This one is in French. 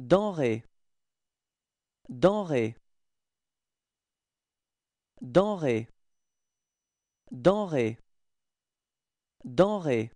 denrée denrée denrée denrée denrée